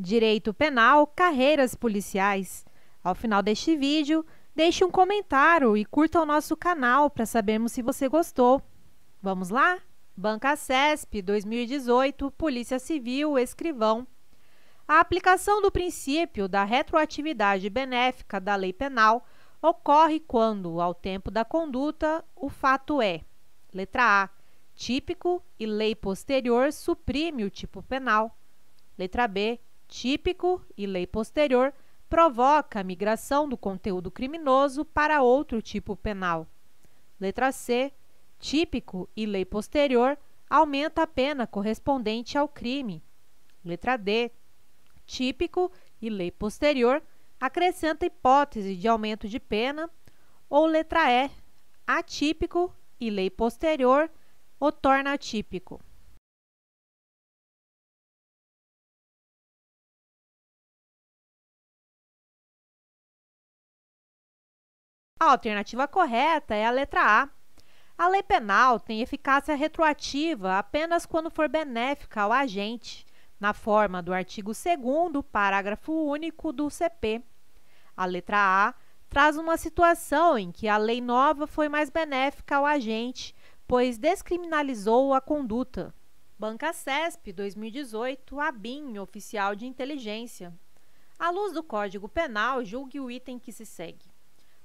direito penal, carreiras policiais. Ao final deste vídeo, deixe um comentário e curta o nosso canal para sabermos se você gostou. Vamos lá? Banca CESP 2018, Polícia Civil, Escrivão. A aplicação do princípio da retroatividade benéfica da lei penal ocorre quando, ao tempo da conduta, o fato é: letra A, típico e lei posterior suprime o tipo penal. Letra B, típico e lei posterior provoca a migração do conteúdo criminoso para outro tipo penal. Letra C. Típico e lei posterior aumenta a pena correspondente ao crime. Letra D. Típico e lei posterior acrescenta hipótese de aumento de pena. Ou letra E. Atípico e lei posterior o torna atípico. A alternativa correta é a letra A. A lei penal tem eficácia retroativa apenas quando for benéfica ao agente, na forma do artigo 2 parágrafo único do CP. A letra A traz uma situação em que a lei nova foi mais benéfica ao agente, pois descriminalizou a conduta. Banca CESP 2018, ABIN, Oficial de Inteligência. À luz do Código Penal, julgue o item que se segue.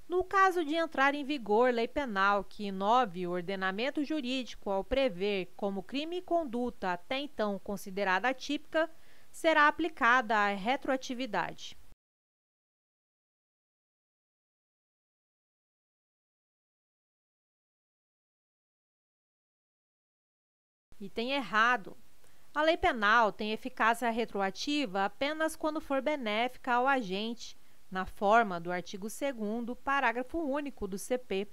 No caso de entrar em vigor lei penal que inove o ordenamento jurídico ao prever como crime e conduta até então considerada atípica, será aplicada a retroatividade. Item errado. A lei penal tem eficácia retroativa apenas quando for benéfica ao agente na forma do artigo 2 parágrafo único do CP.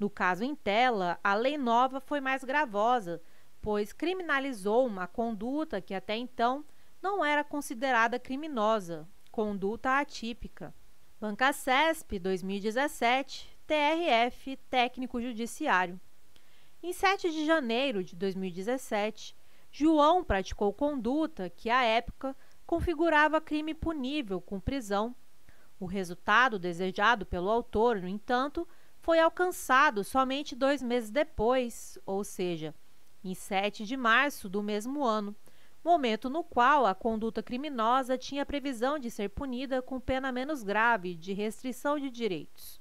No caso em tela, a lei nova foi mais gravosa, pois criminalizou uma conduta que até então não era considerada criminosa, conduta atípica. Banca CESP 2017, TRF Técnico Judiciário. Em 7 de janeiro de 2017, João praticou conduta que, à época, configurava crime punível com prisão o resultado desejado pelo autor, no entanto, foi alcançado somente dois meses depois, ou seja, em 7 de março do mesmo ano, momento no qual a conduta criminosa tinha previsão de ser punida com pena menos grave de restrição de direitos.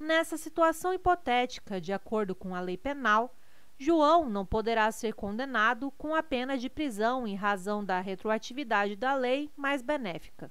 Nessa situação hipotética, de acordo com a lei penal, João não poderá ser condenado com a pena de prisão em razão da retroatividade da lei mais benéfica.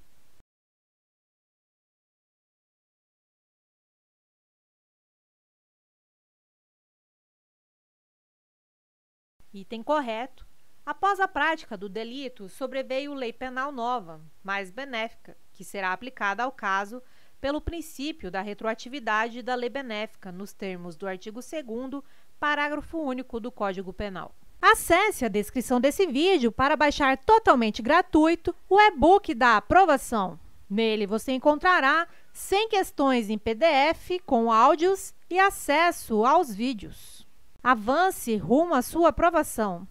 Item correto. Após a prática do delito, sobreveio lei penal nova, mais benéfica, que será aplicada ao caso pelo princípio da retroatividade da lei benéfica, nos termos do artigo 2 parágrafo único do Código Penal. Acesse a descrição desse vídeo para baixar totalmente gratuito o e-book da aprovação. Nele você encontrará 100 questões em PDF com áudios e acesso aos vídeos avance rumo à sua aprovação.